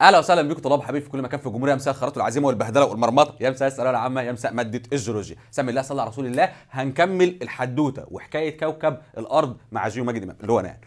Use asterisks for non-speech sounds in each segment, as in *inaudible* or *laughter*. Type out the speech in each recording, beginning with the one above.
اهلا وسهلا بيكم طلاب حبيبي في كل مكان في الجمهوريه مساء الخيرات والعزيمه والبهدله والمرمطه يا مساء الثانويه العامه يا مساء ماده الجيولوجيا سم الله صلى على رسول الله هنكمل الحدوته وحكايه كوكب الارض مع جيو مجد امام اللي هو انا يعني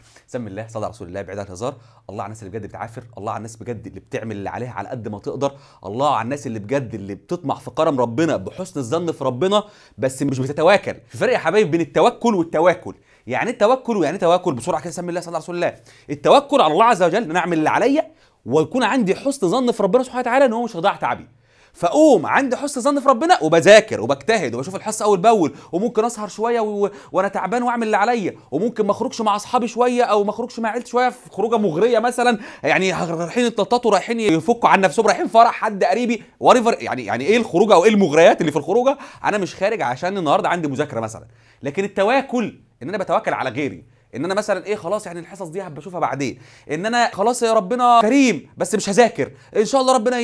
الله صلى على رسول الله بعيد عن الهزار الله على الناس اللي بجد بتعافر الله على الناس بجد اللي بتعمل اللي عليها على قد ما تقدر الله على الناس اللي بجد اللي بتطمع في كرم ربنا بحسن الظن في ربنا بس مش بتتواكل في فرق يا حبايبي بين التوكل والتواكل يعني ايه توكل ويعني ايه تواكل بسرعه كده سم الله صلى على رسول الله التوكل على الله عز وجل ان انا اعمل اللي عليا ويكون عندي حسن ظن في ربنا سبحانه وتعالى ان هو مش هيضيع تعبي فاقوم عندي حسن ظن في ربنا وبذاكر وبجتهد وبشوف الحصه اول باول وممكن اسهر شويه و... وانا تعبان واعمل اللي عليا وممكن ما اخرجش مع اصحابي شويه او ما اخرجش مع عيلتي شويه في خروجه مغريه مثلا يعني رايحين يتلططوا رايحين يفكوا عن نفسهم رايحين فرح حد قريبي وريفر يعني يعني ايه الخروجه او ايه المغريات اللي في الخروجه انا مش خارج عشان النهارده عندي مذاكره مثلا لكن التواكل ان انا بتواكل على غيري ان انا مثلا ايه خلاص يعني الحصص دي هبقى بعدين ان انا خلاص يا ربنا كريم بس مش هذاكر ان شاء الله ربنا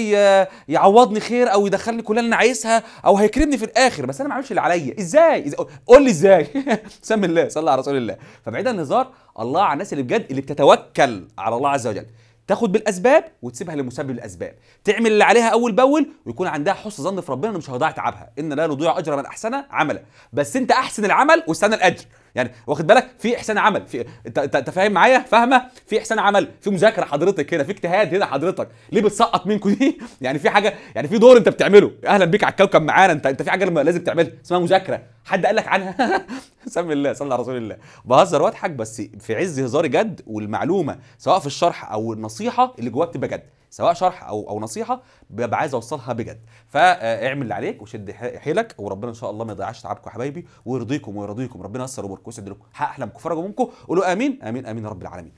يعوضني خير او يدخلني كلها اللي انا عايزها او هيكرمني في الاخر بس انا ما اعملش اللي عليا ازاي, قول لي ازاي *laughs* سم الله صلى على رسول الله فبعيد عن الهزار الله على الناس اللي بجد اللي بتتوكل على الله عز وجل تاخد بالاسباب وتسيبها لمسبب الاسباب تعمل اللي عليها اول باول ويكون عندها حسن ظن في ربنا انه مش هيضيع تعبها ان لا نضيع اجر من احسن عملا بس انت احسن العمل واستنى الاجر يعني واخد بالك في احسان عمل في انت انت فاهم معايا فاهمه في احسان عمل في مذاكره حضرتك هنا في اجتهاد هنا حضرتك ليه بتسقط منكم دي *laughs* يعني في حاجه يعني في دور انت بتعمله اهلا بيك على الكوكب معانا انت انت في حاجه لازم تعملها اسمها مذاكره حد قال لك عنها *laughs* سمي الله صلى على رسول الله بهزر واضحك بس في عز هزاري جد والمعلومه سواء في الشرح او النصيحه اللي جواك تبقى جد سواء شرح او او نصيحه ببقى عايز اوصلها بجد فاعمل اللي عليك وشد حيلك وربنا ان شاء الله ما يضيعش تعبكم يا حبايبي ويرضيكم ويرضيكم ربنا ييسر اموركم ويسعد لكم حق احلامكم فرج منكم قولوا امين امين امين يا رب العالمين